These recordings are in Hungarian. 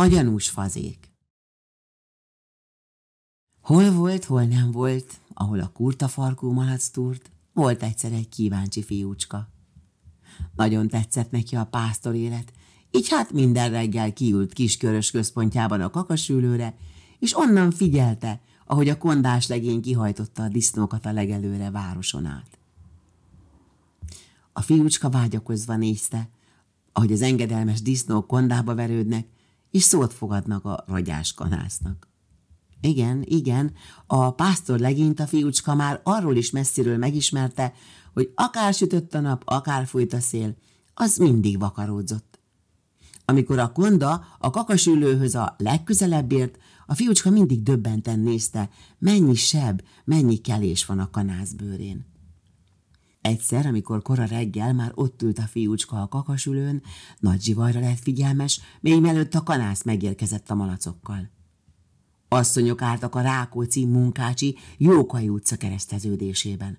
a gyanús fazék. Hol volt, hol nem volt, ahol a kurta farkú malac túrt, volt egyszer egy kíváncsi fiúcska. Nagyon tetszett neki a pásztor élet, így hát minden reggel kiült kiskörös központjában a kakasülőre, és onnan figyelte, ahogy a kondás legény kihajtotta a disznókat a legelőre városon át. A fiúcska vágyakozva nézte, ahogy az engedelmes disznók kondába verődnek, és szót fogadnak a ragyás kanásznak. Igen, igen, a pásztor legényt a fiúcska már arról is messziről megismerte, hogy akár sütött a nap, akár fújt a szél, az mindig vakaródzott. Amikor a konda a kakasülőhöz a legközelebb ért, a fiúcska mindig döbbenten nézte, mennyi seb, mennyi kelés van a kanász bőrén. Egyszer, amikor kora reggel már ott ült a fiúcska a kakasülőn, nagy zsivajra lett figyelmes, még mielőtt a kanász megérkezett a malacokkal. Asszonyok álltak a Rákóczi munkácsi Jókai utca kereszteződésében.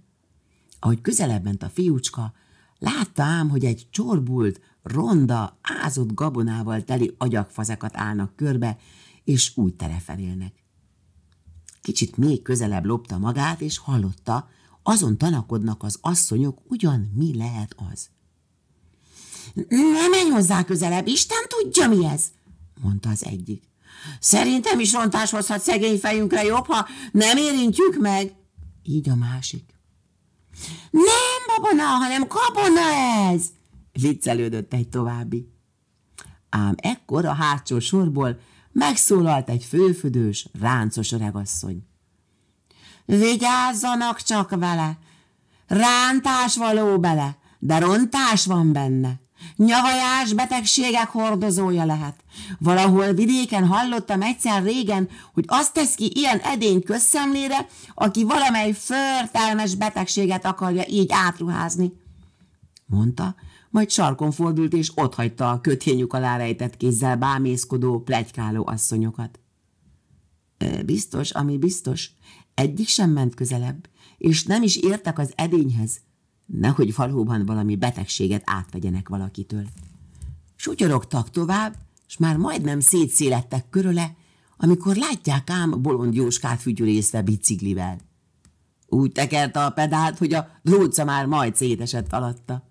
Ahogy közelebb ment a fiúcska, látta ám, hogy egy csorbult, ronda, ázott gabonával teli agyakfazekat állnak körbe, és úgy terefelélnek. Kicsit még közelebb lopta magát, és hallotta, azon tanakodnak az asszonyok, ugyan mi lehet az. Nem menj hozzá közelebb, Isten tudja mi ez, mondta az egyik. Szerintem is rontás hozhat szegény fejünkre jobb, ha nem érintjük meg. Így a másik. Nem babona, hanem kabona ez, viccelődött egy további. Ám ekkor a hátsó sorból megszólalt egy főfödős, ráncos öregasszony. Vigyázzanak csak vele! Rántás való bele, de rontás van benne. Nyavajás betegségek hordozója lehet. Valahol vidéken hallottam egyszer régen, hogy azt tesz ki ilyen edény közszemlére, aki valamely förtelmes betegséget akarja így átruházni. Mondta, majd sarkon fordult és hagyta a kötényük alá rejtett kézzel bámészkodó, plegykáló asszonyokat. Biztos, ami biztos. Egyik sem ment közelebb, és nem is értek az edényhez. Nehogy valóban valami betegséget átvegyenek valakitől. Sutyorogtak tovább, és már majdnem szétszélettek köröle, amikor látják ám bolond Jóskát fütyülészve biciklivel. Úgy tekerte a pedált, hogy a dróca már majd szétesett alatta.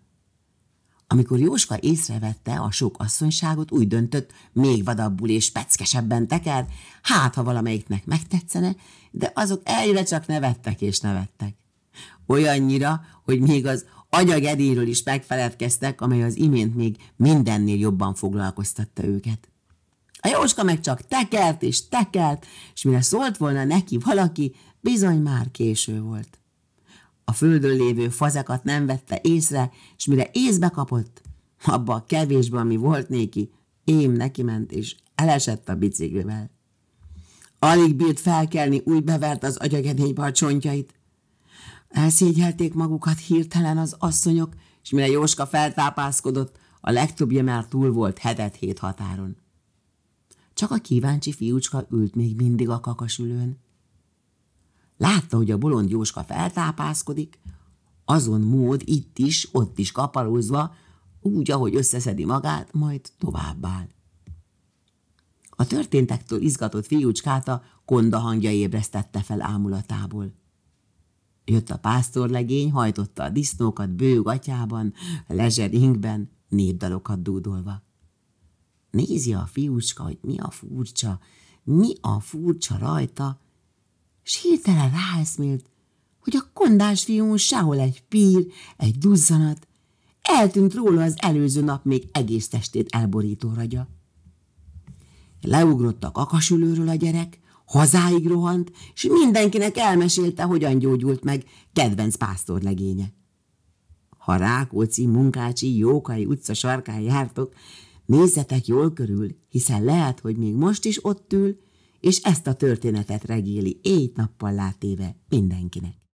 Amikor Jóska észrevette a sok asszonyságot, úgy döntött, még vadabbul és peckesebben teker, hát ha valamelyiknek megtetszene, de azok egyre csak nevettek és nevettek. Olyannyira, hogy még az agyagedéről is megfeledkeztek, amely az imént még mindennél jobban foglalkoztatta őket. A Jóska meg csak tekert és tekert, és mire szólt volna neki valaki, bizony már késő volt. A földön lévő fazekat nem vette észre, és mire észbe kapott, abba a kevésben, ami volt néki, én neki ment, és elesett a biciklivel. Alig bírt felkelni, úgy bevert az agyagedénybe a csontjait. Elszégyelték magukat hirtelen az asszonyok, és mire Jóska feltápászkodott, a legtöbbje már túl volt hetet-hét határon. Csak a kíváncsi fiúcska ült még mindig a kakasülőn. Látta, hogy a bolond Jóska feltápászkodik, azon mód itt is, ott is kaparózva, úgy, ahogy összeszedi magát, majd továbbáll. A történtektől izgatott fiúcskát a konda hangja ébresztette fel ámulatából. Jött a pásztorlegény, hajtotta a disznókat bőg atyában, lezseringben, népdalokat dúdolva. Nézi a fiúcska, hogy mi a furcsa, mi a furcsa rajta, s hirtelen ráeszmélt, hogy a kondás fiún sehol egy pír, egy duzzanat, eltűnt róla az előző nap még egész testét elborító ragya. Leugrott a kakasülőről a gyerek, hazáig rohant, és mindenkinek elmesélte, hogyan gyógyult meg kedvenc pásztorlegénye. Ha Rákóczi, Munkácsi, Jókai utca sarkán jártok, nézzetek jól körül, hiszen lehet, hogy még most is ott ül, és ezt a történetet regéli éjt-nappal látéve mindenkinek.